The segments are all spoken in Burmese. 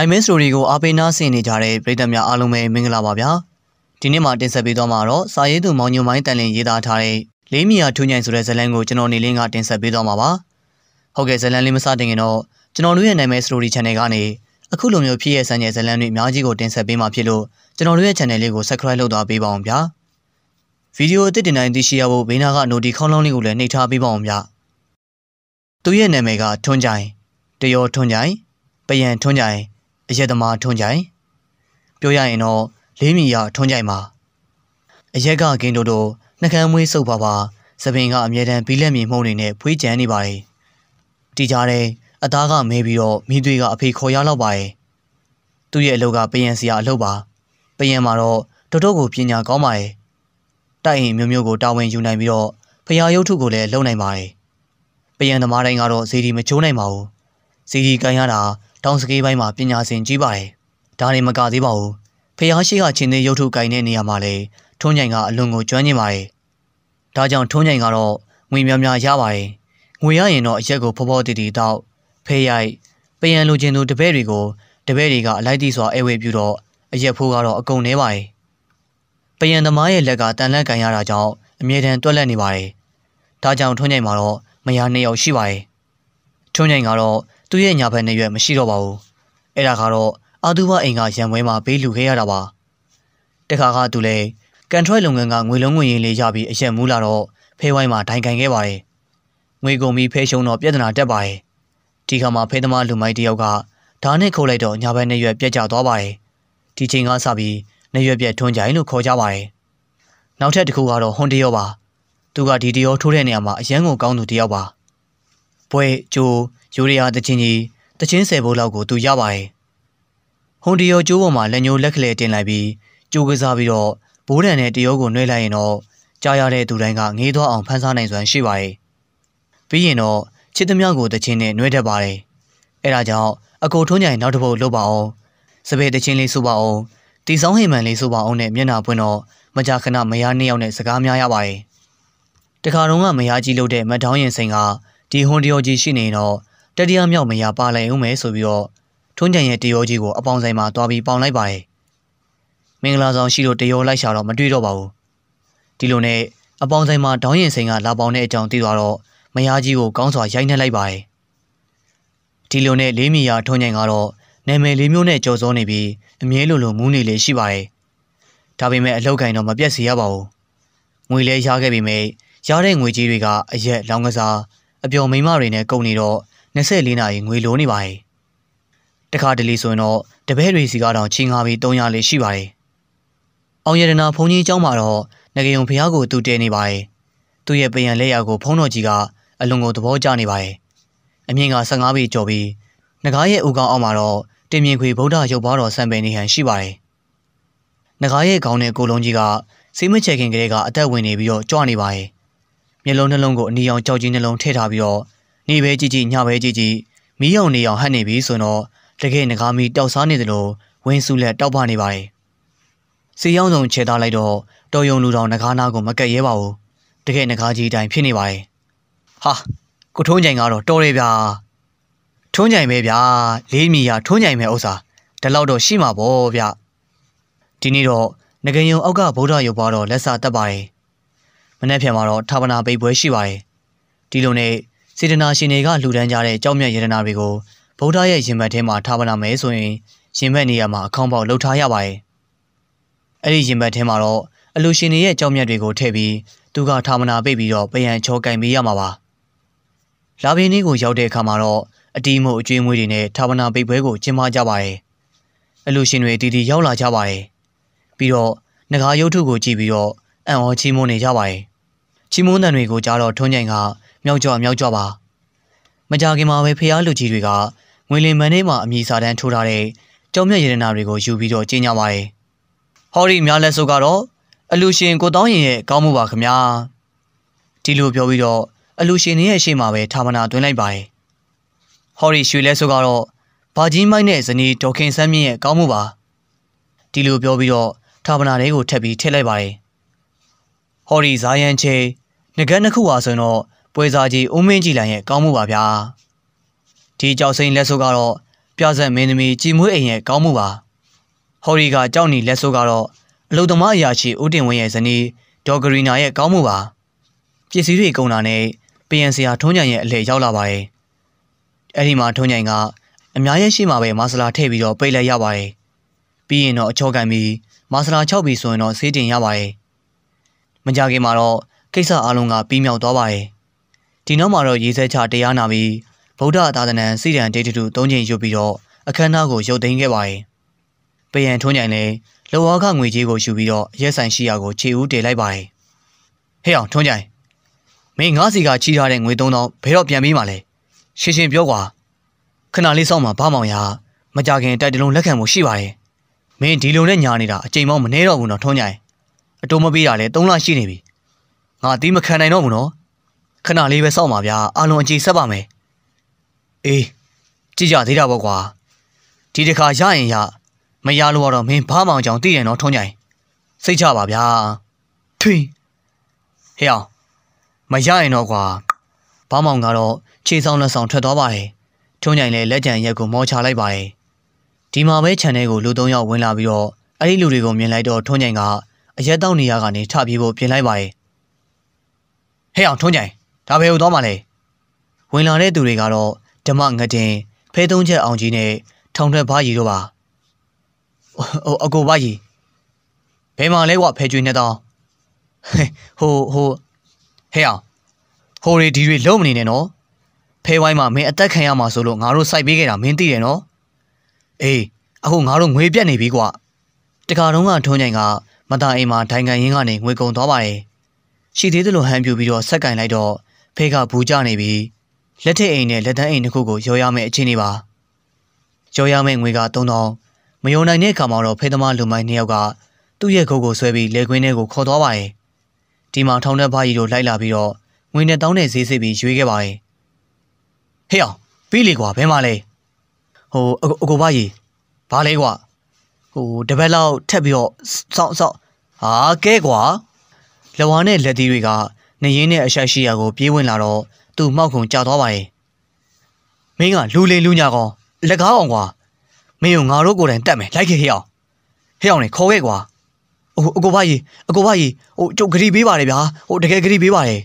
နိုင်မင်းစတိုရီကိုအားပေးနားဆင်နေကြတဲ့ပရိသတ်များအားလုံးပဲမင်္ဂလာပါဗျာဒီနေ့မှာတင်ဆက်ပေးသွားမှာတော့စာရေးသူမောင်ညွန်မိုင်းတန်လင်ရေးသားထားတဲ့လေးမီယာထူးညိုင်ဆိုတဲ့ဇာတ်လမ်းကိုကျွန်တော်နေလင်းကတင်ဆက်ပေးသွားမှာပါဟုတ်ကဲ့ဇာတ်လမ်းလေးမစတင်ခင်တော့ကျွန်တော်တို့ရဲ့နိုင်မင်းစတိုရီ channel ကနေအခုလိုမျိုးဖြစ်ရဆန်းရဲ့ဇာတ်လမ်းတွေအများကြီးကိုတင်ဆက်ပေးမှာဖြစ်လို့ကျွန်တော်တို့ရဲ့ channel လေးကို subscribe လုပ်သွားပေးပါအောင်ဗျာဗီဒီယိုအသစ်တင်နိုင်သိရှိရဖို့ဘေးနာက notification ခေါင်းလောင်းလေးကိုလည်းနှိပ်ထားပေးပါအောင်ဗျာသူရဲ့နာမည်ကထွန်းကြိုင်တယောထွန်းကြိုင်ပယံထွန်းကြိုင်အရက်သမားထွန်ကြိုင်ပြောရရင်တော့လေးမီရထွန်ကြိုင်ပါအရက်ကကင်းတို့တို့နှကမ်းမွေးစုပ်ပါပါစပင်ကအမြဲတမ်းဘီလက်မြေမှုန့်နေနဲ့ဖွေးကြံနေပါတယ်တီကြတဲ့အသားကမဲပြီးတော့မိသွေးကအဖေခေါ်ရလောက်ပါတယ်သူ့ရဲ့အလုပ်ကပယံစရာအလုပ်ပါပယံမှာတော့တော်တော်ကိုပညာကောင်းပါတယ်တိုက်ရင်မျိုးမျိုးကိုတာဝန်ယူနိုင်ပြီးတော့ဖရာရုပ်ထုကိုလည်းလုပ်နိုင်ပါတယ်ပယံသမားတိုင်းကတော့ဇီဒီမချိုးနိုင်ပါဘူးဇီဒီကန်ရတာတောင်စကေးပိုင်းမှာပညာရှင်ကြီးပါတယ်။ဒါတွေမကသေးပါဘူး။ဖျားရှိကချင်းသေးရုပ်ထုကင်တဲ့နေရာမှာလေထုံးကြိုင်ကအလွန်ကိုကျွမ်းကျင်ပါတယ်။ဒါကြောင့်ထုံးကြိုင်ကတော့ငွေများများရပါတယ်။ငွေရရင်တော့အရက်ကိုဖောဖောတီတီတော့ဖေးရိုက်ပယံလိုချင်သူတပည့်တွေကို တပည့်တွေကအလိုက်တိစွာအဲဝေပြူတော့အရက်ဖိုးကတော့အကုန်နှဲပါတယ်။ပယံသမားရဲ့လက်ကတန်လက်ကင်ရတာကြောင့်အမြဲတမ်းတွက်လက်နေပါတယ်။ဒါကြောင့်ထုံးကြိုင်မှာတော့မယားနှစ်ယောက်ရှိပါတယ်။ထုံးကြိုင်ကတော့သူ့ရဲ့ညာဘက်နှစ်ရွက်မရှိတော့ပါဘူးအဲ့ဒါကတော့အာသူဘအိမ်ကရံပွဲမှာဘေးလူခဲ့ရတာပါတခါကသူလည်းကန်ထရိုက်လုပ်ငန်းကငွေလုံးငွေရင်းလေးရပြီးအရက်မူးလာတော့ဖဲဝိုင်းမှာဒိုင်ကန်ခဲ့ပါတယ်ငွေကုန်ပြီးဖဲရှုံတော့ပြဿနာတက်ပါတယ်ဒီခါမှာဖဲသမားလူမိုက်တယောက်ကဓာနဲ့ခုတ်လိုက်တော့ညာဘက်နှစ်ရွက်ပြက်ကျသွားပါတယ်ဒီချိန်ကစပြီးနှစ်ရွက်ပြက်ထွန်းကြိုင်လို့ခေါ်ကြပါတယ်နောက်ထပ်တစ်ခုကတော့ဟွန်တယောပါ သူကဒီတယောထိုးတဲ့နေရာမှာအရန်ကုန်ကောင်းသူတယောက်ပါဘွဲကျိုးယူရီးယားတချင်းကြီးတချင်းဆယ်ဘိုးလောက်ကိုသူရပါတယ်။ဟွန်ဒီယောကျိုးပေါ်မှာလက်ညှိုးလက်ခလေတင်လိုက်ပြီးကြိုးကစားပြီးတော့ဘိုးတန်နဲ့တယောကိုနှွှဲလိုက်ရင်တော့ကြားရတဲ့သူတိုင်းကငေးသွားအောင်ဖန်ဆားနိုင်စွမ်းရှိပါတယ်။ပြီးရင်တော့ချစ်သမျှကိုတချင်းနဲ့နှွှဲတတ်ပါတယ်။အဲဒါကြောင့်အကိုထုံးကြိုင်နောက်တစ်ပုတ်လုပ်ပါအောင်စပယ်တချင်းလေးဆိုပါအောင်တီဆောင်ဟိမန်လေးဆိုပါအောင်နဲ့မျက်နှာပွင့်တော့မကြာခဏမယားနှစ်ယောက်နဲ့စကားများရပါတယ်။တခါတော့ကမယားကြီးလို့တဲ့မထောင်းရင်စိန်ကဒီဟွန်တယောကြီးရှိနေတော့တတိယမြောက်မရပါလိုက်အောင်မယ်ဆိုပြီးတော့ထွန်းကြံရဲ့တရောကြီးကိုအပေါင်ဆိုင်မှာသွားပြီးပေါင်လိုက်ပါတယ်မင်္ဂလာဆောင်ရှိလို့တရောလိုက်ရှာတော့မတွေ့တော့ပါဘူးဒီလိုနဲ့အပေါင်ဆိုင်မှာဒေါင်းရင်ဆိုင်ကလာပေါင်တဲ့အကြောင်းသိသွားတော့မယားကြီးကိုကောင်းစွာရိုက်နှက်လိုက်ပါတယ်ဒီလိုနဲ့လေးမီယာထွန်းကြံကတော့နာမည်လေးမျိုးနဲ့ကြော်စောနေပြီးအမြဲလိုလိုမူးနေလေရှိပါတယ်ဒါပေမဲ့အလောက်ကန်တော့မပြတ်စီရပါဘူးငွေလဲရခဲ့ပေမဲ့ရတဲ့ငွေကြီးတွေကအရက်လောင်းကစားအပျော်မိမတွေနဲ့ကုန်နေတော့24နာရီငွေလိုနေပါတယ်။တခါတလေဆိုရင်တော့တပည့်တွေစီကတော့ချီငါပြီး300လေးရှိပါတယ်။အောင်ရတနာဘုန်းကြီးเจ้าမှာတော့ငကယုံဖျားကိုတူတဲနေပါတယ်။သူ့ရဲ့ပယံလက်ရာကိုဖုံးတော်ကြီးကအလွန်ကိုသဘောကျနေပါတယ်။အမြင့်က15ပေကျော်ပြီးငကားရဲ့ဦးခေါင်းအောက်မှာတော့တင်မြင်ခွေဗုဒ္ဓရုပ်ပွားတော်စံပယ်နေဟန်ရှိပါတယ်။ငကားရဲ့ခေါင်းနဲ့ကိုလုံးကြီးကစေးမချေခင်ကလေးကအသက်ဝင်နေပြီးတော့ကြွနေပါတယ်။မျက်လုံးနှလုံးကိုအနီရောင်ကြောက်ကြီးနှလုံးထည့်ထားပြီးတော့နေပဲကြည့်ကြည့်ညပဲကြည့်ကြည့်မီးရောင်နေအောင်ဟတ်နေပြီဆိုတော့တကယ်ငကားမီတောက်စားနေသလိုဝင်းစုလက်တောက်ပနေပါတယ်။စီရောင်းဆောင်ချေသားလိုက်တော့တော်ယုံလူတော်ငကားနာကိုမကက်ရဲပါဘူး။တကယ်ငကားကြီးအတိုင်းဖြစ်နေပါတယ်။ဟာကိုထုံးကြိုင်ကတော့တော်ရဲဗျာ။ထုံးကြိုင်ပဲဗျာလေးမီယာထုံးကြိုင်မဲ့ဥစ္စာဒီလောက်တော့ရှိမှာပေါ့ဗျ။ဒီနေ့တော့ငကယုံအောက်ကဗုဒ္ဓရုပ်ပွားတော့လက်စာတက်ပါတယ်။မနေ့ပြန်မှာတော့ဌာပနာပိတ်ပွဲရှိပါတယ်။ဒီလိုနဲ့စေတနာရှင်တွေကလှူဒန်းကြတဲ့ကြောက်မြတ်ယန္တနာတွေကိုဗုဒ္ဓရဲ့ရင်ဘတ်ထဲမှာထားပနာမယ်ဆိုရင်ရင်ဘတ်နေရာမှာအခေါင်းပေါက်လှုပ်ထားရပါတယ်။အဲ့ဒီရင်ဘတ်ထဲမှာတော့အလူရှင်တွေရဲ့ကြောက်မြတ်တွေကိုထည့်ပြီးသူကထားမနာပိတ်ပြီးတော့ပယံချောကင်ပေးရမှာပါ။လာပြင်းလေးကိုရောက်တဲ့အခါမှာတော့အတီးမို့အကျွေးမွေးတွေနဲ့ထားမနာပိတ်ပွဲကိုကျင်းပကြပါတယ်။အလူရှင်တွေတီတီရောက်လာကြပါတယ်။ပြီးတော့ငကားရုပ်ထုကိုကြည့်ပြီးတော့အံ့ဩချီးမွမ်းနေကြပါတယ်။ချီးမွမ်းတဲ့တွေကိုကြားတော့ထွန်းကြိုင်ကမြောက်ကြမြောက်ကြပါမကြခင်မှာပဲဖျားလူကြီးတွေကငွေလင်မန်းထဲမှာအမိစာတန်းထိုးထားတဲ့ကြောင်မြတ်ရတနာတွေကိုယူပြီးတော့ကျင်းကြပါတယ်ဟောဒီများလက်စုပ်ကတော့အလူရှင်ကိုတောင်းရင်ရဲ့ကောင်းမှုပါခင်ဗျာဒီလိုပြောပြီးတော့အလူရှင်ရဲ့ရှေ့မှာပဲဌာမနာတွင်လိုက်ပါတယ်ဟော်ရီရွှေလဲဆိုကတော့ဘာကြီးမိုက်နဲ့ဇနီးဒေါခင်ဆန်းမြင့်ရဲ့ကောင်းမှုပါဒီလိုပြောပြီးတော့ဌာပနာလေးကိုထပ်ပြီးထည့်လိုက်ပါတယ်ဟော်ရီဇာယန်ချေငကန်းတစ်ခုဟာဆိုရင်တော့ပွဲစားကြီးဦးမင်းကြည်လိုင်ရဲ့ကောင်းမှုပါဗျာဒီကြောက်စိမ့်လက်ဆုပ်ကတော့ပြဆက်မင်းသမီးကြည်မွေးအိမ်ရဲ့ကောင်းမှုပါဟော်ရီကကြောက်နီလက်ဆုပ်ကတော့အလုသမားအရာရှိဦးတင်ဝင်းရဲ့ဇနီးဒေါ်ဂရီနာရဲ့ကောင်းမှုပါပစ္စည်းတွေကုန်တာနဲ့ပယံဆရာထုံးညံရဲ့အလှည့်ရောက်လာပါတယ်အဲ့ဒီမှာထုံးညံကအများရဲ့ရှိမှာပဲမာဆလာထည့်ပြီးတော့ပိတ်လိုက်ရပါတယ်ပြီးရင်တော့အချောကန်ပြီးမာဆလာ၆ပြီဆိုရင်တော့ဆေးတင်ရပါတယ်မကြခင်မှာတော့ကိစ္စအလုံးကပြီးမြောက်သွားပါတယ်ဒီနောက်မှာတော့ရေးဆက်ချတရားနာပြီးဗုဒ္ဓသာသနာစီရန်ဒေတုတု၃ချိန်ယူပြီးတော့အခမ်းအနားကိုရုပ်သိမ်းခဲ့ပါတယ်။ပယံထွန်းကြိုင်လည်းလောဝါခငွေကြီးကိုယူပြီးတော့ရက်ဆိုင်ရှိရာကိုခြေဦးတည်လိုက်ပါတယ်။ဟဲ့အောင်ထွန်းကြိုင်မင်းငါးစီကချီထားတဲ့ငွေ3000ဘယ်တော့ပြန်ပေးမှာလဲ။ရှင်းရှင်းပြောကွာခဏလေးစောင့်မှာဘာမောင်ရမကြခင်တိုက်တလုံးလက်ခံဖို့ရှိပါတယ်။မင်းဒီလိုနဲ့ညာနေတာအချိန်မောင်းမနှဲတော့ဘူးနော်ထွန်းကြိုင်အတိုးမပေးတာလဲ3လရှိနေပြီ။ငါတီးမခံနိုင်တော့ဘူးနော်။ခဏလေးပဲစောင့်ပါဗျာအလွန်အကြည်ဆက်ပါမယ်အေးကြည့်ကြသေးတာပေါ့ကွာဒီတစ်ခါရရင်ရမရလို့တော့မင်းဘာမှမကြောင်သိရင်တော့ထုံးကြိုင်စိတ်ချပါဗျာထွင်ဟေးအောင်မရရင်တော့ကွာဘာမောင်ကတော့ခြေဆောင်လက်ဆောင်ထွက်သွားပါတယ်ထုံးကြိုင်လည်းလက်ကြံရက်ကိုမောချလိုက်ပါတယ်ဒီမှာပဲ channel ကိုလူသုံးယောက်ဝင်လာပြီးတော့အဲ့ဒီလူတွေကိုမြင်လိုက်တော့ထုံးကြိုင်ကအရက်တောက်နေရကနေထပြေးဖို့ပြင်လိုက်ပါတယ်ဟေးအောင်ထုံးကြိုင်ဒါပဲဟုတ်သွားမှာလေဝင်လာတဲ့သူတွေကတော့ဓမ္မငတင်ဖဲသုံးချက်အောင်ကြီးနဲ့ထောင်ထွက်ဘာကြီးတို့ပါအိုအကိုဘာကြီးဘယ်မှာလဲကွာဖဲကျွေးနေတော့ဟိုဟိုဟဲ့အောင်ဟိုတွေဒီတွေလုံးမနေနဲ့နော်ဖဲဝိုင်းမှာမင်းအသက်ခံရမှာဆိုလို့ငါတို့စိုက်ပေးခဲ့တာမင်းသိတယ်နော်အေးအခုငါတို့ငွေပြတ်နေပြီကွာတခါတုန်းကထုံးကြိုင်ကမတအိမ်မှာဒိုင်ကန်ရင်းကနေငွေကုန်သွားပါတယ်ရှိသေးတယ်လို့ဟန်ပြူပြီးတော့ဆက်ကင်လိုက်တော့ဖဲကဘူကျနေပြီးလက်ထက်အိမ်နဲ့လက်တန်းအိမ်တစ်ခုကိုရောရမယ့်အခြေအနေပါရောရမယ့်ငွေက3000မယုံနိုင်တဲ့အခါမှာတော့ဖဲသမားလူမိုင်းနှစ်ယောက်ကသူ့ရဲ့ခုတ်ကိုဆွဲပြီးလေကွင်းထဲကိုခေါ်သွားပါတယ်ဒီမှာထောင်တဲ့ဘာကြီးတို့လိုက်လာပြီးတော့ငွေနဲ့တောင်းတဲ့ဈေးစစ်ပြီးရွေးခဲ့ပါတယ်ဟေ့အောင်ပြီးလေကွာဘယ်မှာလဲဟိုအကိုဘာကြီးဘာလဲကွာဟိုတပတ်လောက်ထက်ပြီးတော့စောင့်စောင့်ဟာကဲကွာလဝါနဲ့လက်သေးတွေကနေရင်နဲ့အရှိုက်ရှိရာကိုပြေးဝင်လာတော့သူ့မှောက်ခုံကြာသွားပါရဲ့မင်းကလူလေလူညာကောင်လက်ကားအောင်ကွာမင်းကငါတို့ကိုယ်တိုင်တက်မယ်လိုက်ခဲ့ဟေးအောင်ဟေးအောင်နေခေါ်ခဲ့ကွာဟိုအကိုဖကြီးအကိုဖကြီးဟိုကျုပ်ဂရီပေးပါတယ်ဗျာဟိုတကယ်ဂရီပေးပါတယ်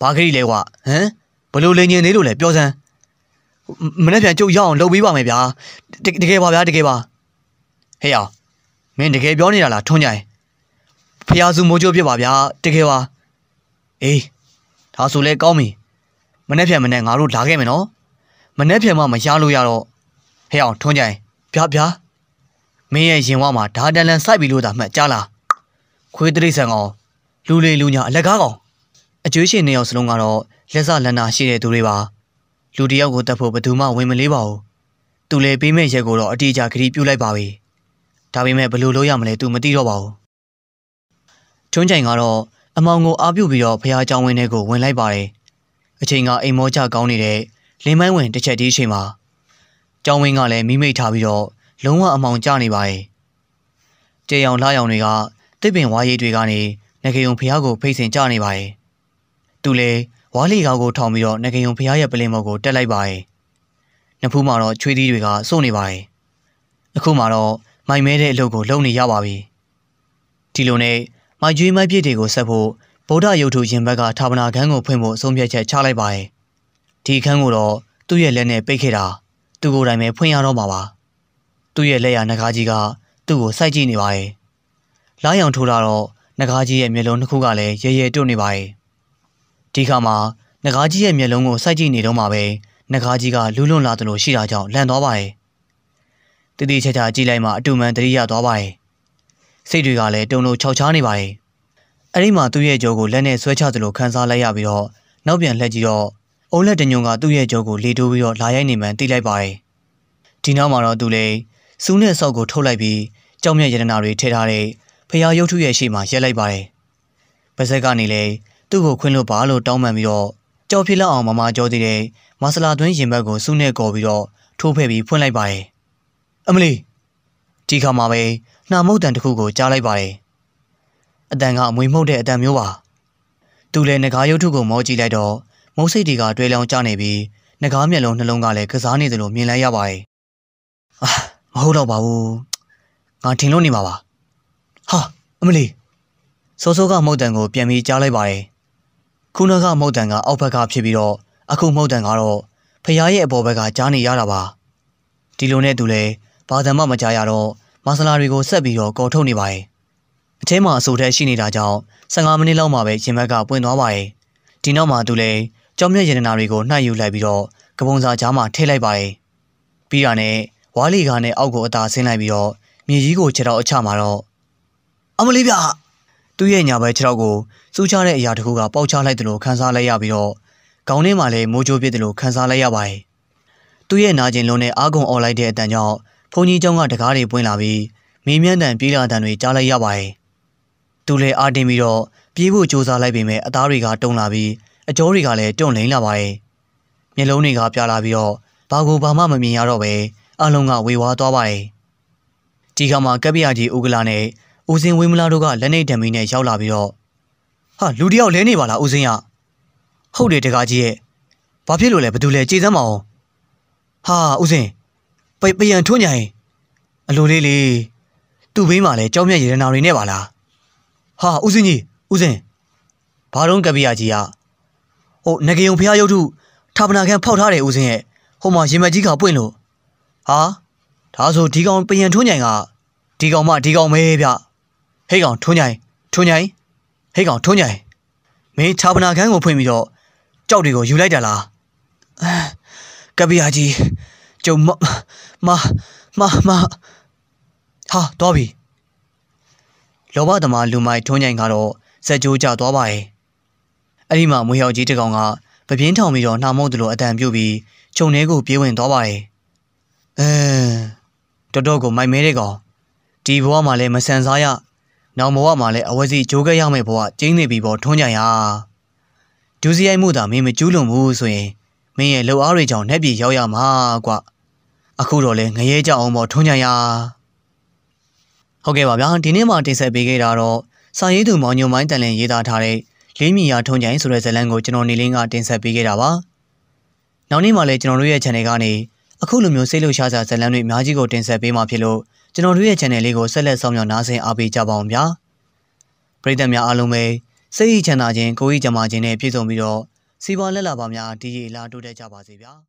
ဘာဂရီလဲကွာဟမ်ဘလို့လိန်ငင်နေလို့လဲပြောစမ်းမနေ့ပြန်ကျုပ်ရအောင်လုပ်ပေးပါမယ်ဗျာတကယ်ပါဗျာတကယ်ပါဟေးအောင်မင်းတကယ်ပြောနေတာလားထွန်းကြိုင်ဖះစုမိုးကျုပ်ဖြစ်ပါဗျာတကယ်ပါအေးဒါဆိုလဲကောင်းပြီမနေ့ပြန်မနေ့ငါတို့လာခဲ့မယ်နော်မနေ့ပြန်မှမရလို့ရတော့ဟဲ့အောင်ထွန်းကြိုင်ဗျာဗျာမင်းရဲ့ရင်ဝမှာဓာတန်လန်စိုက်ပြီးလို့သာမှတ်ကြလားခွေးတရိษံကောင်လူလေလူညာအလက်ကားကောင်အကျွေးရှင်နေအောင်စလုံးကတော့လက်စလက်နာရှိတဲ့သူတွေပါလူတယောက်ကိုတတ်ဖို့ဘယ်သူမှဝင်မလေးပါဘူးသူလေပေးမဲ့ရက်ကိုတော့အတိအကျခရီးပြုတ်လိုက်ပါပြီဒါပေမဲ့ဘယ်လိုလုပ်ရမလဲသူမသိတော့ပါဘူးထွန်းကြိုင်ကတော့အမောင်ကိုအားပြုတ်ပြီးတော့ဖះเจ้าဝင်းထဲကိုဝင်လိုက်ပါတယ်။အချိန်ကအိမ်မောချကောင်းနေတဲ့လင်းမိုင်းဝင်တစ်ချက်တည်းအချိန်မှာเจ้าဝင်းကလည်းမိမိထားပြီးတော့လုံးဝအမောင်ကျနေပါတယ်။ကြေရောင်လှရောင်တွေကတစ်ပင်ဝါးရည်တွေကနေငကေယုံဖះကိုဖိတ်စင်ကျနေပါတယ်။သူလည်းဝါးလီကောင်ကိုထောင်ပြီးတော့ငကေယုံဖះရဲ့ပလင်မော်ကိုတက်လိုက်ပါတယ်။နဖူးမှာတော့ချွေးသီးတွေကစို့နေပါတယ်။အခုမှတော့မိုင်မဲတဲ့အလုပ်ကိုလုပ်နေရပါပြီ။ဒီလိုနဲ့မိုက်ကျွေးမိုက်ပြစ်တွေကိုဆက်ဖို့ဗုဒ္ဓရုပ်ထုရင်ဘက်ကဌာပနာခန်းကိုဖွင့်ဖို့ဆုံးဖြတ်ချက်ချလိုက်ပါတယ်။ဒီခန်းကိုတော့သူ့ရဲ့လက်နဲ့ပိတ်ခဲ့တာ သူကိုယ်တိုင်ပဲဖွင့်ရတော့မှာပါ။သူ့ရဲ့လက်ရနှကားကြီးကသူ့ကိုစိုက်ကြည့်နေပါတယ်။လာရောင်ထိုးတာတော့နှကားကြီးရဲ့မျက်လုံးတစ်ခုကလည်းရဲရဲတွတ်နေပါတယ်။ဒီခါမှာနှကားကြီးရဲ့မျက်လုံးကိုစိုက်ကြည့်နေတော့မှာပဲနှကားကြီးကလူးလွန်လာသလိုရှိတာကြောင့်လန့်သွားပါတယ်။တည်တည်ချာချာကြည့်လိုက်မှအတူမှန်တရိရသွားပါတယ်။စိတ်တွေကလည်းတုန်လို့ခြောက်ချားနေပါတယ်။အဲဒီမှာသူ့ရဲ့ကြောကိုလက်နဲ့ဆွဲချသလိုခံစားလိုက်ရပြီးတော့နောက်ပြန်လှည့်ကြည့်တော့အုံးလက်တညုံကသူ့ရဲ့ကြောကိုလေတိုးပြီးတော့လာရိုက်နေမှန်းသိလိုက်ပါတယ်။ဒီနောက်မှာတော့သူလည်းစူးနဲ့ဆော့ကိုထုတ်လိုက်ပြီးကြောက်မြတ်ယတနာတွေထည့်ထားတဲ့ဖရာရုပ်ထုရဲ့ရှေ့မှာရက်လိုက်ပါတယ်။ဗဇက်ကနေလည်းသူ့ကိုခွင့်လွတ်ပါလို့တောင်းပန်ပြီးတော့ကြောက်ဖြစ်လောက်အောင်မမကြောသေးတဲ့မဆလာသွင်းရင်ဘက်ကိုစူးနဲ့ကော်ပြီးတော့ထိုးဖဲ့ပြီးဖွင့်လိုက်ပါတယ်။အမလီဒီခါမှာပဲနှာမုတ်တန်တစ်ခုကိုကြားလိုက်ပါတယ်။အတန်ကအမွေမှုတ်တဲ့အတန်မျိုးပါ။သူလည်းငကားရုပ်ထုကိုမောကြည့်လိုက်တော့မုတ်စိတ်တွေကတွဲလောင်းကျနေပြီးငကားမျက်လုံးနှလုံးကလည်းကစားနေသလိုမြင်လိုက်ရပါတယ်။အာမဟုတ်တော့ပါဘူး။ငါထင်လို့နေမှာပါ။ဟာအမလီစိုးစိုးကမုတ်တန်ကိုပြန်ပြီးကြားလိုက်ပါတယ်။ခုနကမုတ်တန်ကအောက်ဘက်ကဖြစ်ပြီးတော့အခုမုတ်တန်ကတော့ဖရားရဲ့အပေါ်ဘက်ကကြားနေရတာပါ။ဒီလိုနဲ့သူလည်းဘာသာမှမကြားရတော့မာဆလာတွေကိုဆက်ပြီးတော့ကော်ထုတ်နေပါတယ်။အထဲမှာအဆိုထဲရှိနေတာကြောင့်15မိနစ်လောက်မှပဲရင်ဘက်ကပွင့်သွားပါတယ်။ဒီနောက်မှာသူလည်းကြောင်မြက်ရတနာတွေကိုနှိုက်ယူလိုက်ပြီးတော့ကပုံစာကြားမှာထည့်လိုက်ပါတယ်။ပြီးတာနဲ့ဝါလီကနဲ့အောက်ကိုအသာဆင်းလိုက်ပြီးတော့မြေကြီးကိုခြေထောက်အချမှာတော့အမလေးဗျသူ့ရဲ့ညာဘက်ခြေထောက်ကိုစူးချတဲ့အရာတစ်ခုကပေါက်ချလိုက်တယ်လို့ခန်းစားလိုက်ရပြီးတော့ခေါင်းထဲမှာလည်းမိုးချိုးပြစ်တယ်လို့ခန်းစားလိုက်ရပါတယ်။သူ့ရဲ့နာကျင်လုံးနဲ့အာဂုံအော်လိုက်တဲ့အတန်ကြောင့်ဘုန်းကြီးကျောင်းကတကားတွေပွင့်လာပြီးမင်းမြန်းတန်ပြေးလာတန်တွေကြားလိုက်ရပါတယ်။သူလည်းအာတင်ပြီးတော့ပြေးဖို့ကြိုးစားလိုက်ပေမဲ့အသားတွေကတုံလာပြီးအကြောတွေကလည်းတွန့်လိန်လာပါတယ်။မျက်လုံးတွေကပြလာပြီးတော့ဘာကိုဘာမှမမြင်ရတော့ပဲအလုံးကဝေဝါသွားပါတယ်။ဒီကမှာကပ္ပယကြီးဥကလာနဲ့ဦးစင်ဝေမလာတို့ကလက်နေတံမီနဲ့ရောက်လာပြီးတော့ဟာလူတယောက်လဲနေပါလားဦးစင်ရဟုတ်တယ်တကားကြီးရဲ့ဘာဖြစ်လို့လဲဘသူလဲကြေစမ်းမအောင်ဟာဦးစင်ပိတ်ပယံထွန်းညာရင်အလိုလေးလေသူ့ဘေးမှာလဲကြောက်မြတ်ရေရနာတွေနဲ့ပါလားဟာဦးစင်းကြီးဦးစင်းဘာတော့ကပိယကြီးကဟိုငကေုံဖျားရုပ်ထုဌာပနာခံဖောက်ထားတယ်ဦးစင်းရဲ့ဟိုမှာရင်မကြီးကပွင့်လို့ဟာဒါဆိုဒီကောင်ပယံထွန်းညာကဒီကောင်မဒီကောင်မဲဗျဟဲ့ကောင်ထွန်းညာထွန်းညာဟဲ့ကောင်ထွန်းညာမင်းဌာပနာခံကိုဖွင့်ပြီးတော့ကြောက်တွေကိုယူလိုက်တာလားကပိယကြီးကျုံမမမမဟာတော့ပြီလောဘသမားလူမိုက်ထွန်းညိုင်ကတော့စက်ကြိုးကြသွားပါရဲ့အဲ့ဒီမှာမွေယောက်ကြီးတကောင်ကပပြင်းထောင်ပြီးတော့နှာမုတ်တယ်လို့အတန်ပြုတ်ပြီးခြုံထဲကိုပြေးဝင်သွားပါရဲ့အဲတော်တော်ကိုမိုက်မဲတဲ့ကောင်ဒီဘဝမှာလည်းမဆန်စားရနောက်ဘဝမှာလည်းအဝစီဂျိုးခဲ့ရမယ့်ဘဝကျင်းနေပြီပေါ့ထွန်းကြိုင်ဟာဒူးစရိုက်မှုသာမင်းမကျူးလွန်ဘူးဆိုရင်မင်းရဲ့လှုပ်အားတွေကြောင့်နှက်ပြေရောက်ရမှာကွအခုတော့လဲငရဲကြအောင်ပေါ့ထုံးကြရဟုတ်ကဲ့ပါဗျာဒီနေ့မှတင်ဆက်ပေးခဲ့တာတော့စာရေးသူမောင်ညွန်မိုင်းတန်လင်ရေးသားထားတဲ့လေးမီယာထုံးကြိုင်ဆိုတဲ့ဇာတ်လမ်းကိုကျွန်တော်နေလင်းကတင်ဆက်ပေးခဲ့တာပါနောက်နေ့မှလည်းကျွန်တော်တို့ရဲ့ channel ကနေအခုလိုမျိုးစိတ်လှုပ်ရှားစရာဇာတ်လမ်းတွေအများကြီးကိုတင်ဆက်ပေးမှာဖြစ်လို့ကျွန်တော်တို့ရဲ့ channel လေးကိုဆက်လက်ဆောင်မြောက်နားဆင်အားပေးကြပါအောင်ဗျာပရိသတ်များအားလုံးပဲစိတ်ဤချမ်းသာခြင်းကိုယ်ဤကြမှာခြင်းနဲ့ပြည့်စုံပြီးတော့စီးပွားလက်လာပါများဒီရေလာတိုးတက်ကြပါစေဗျာ။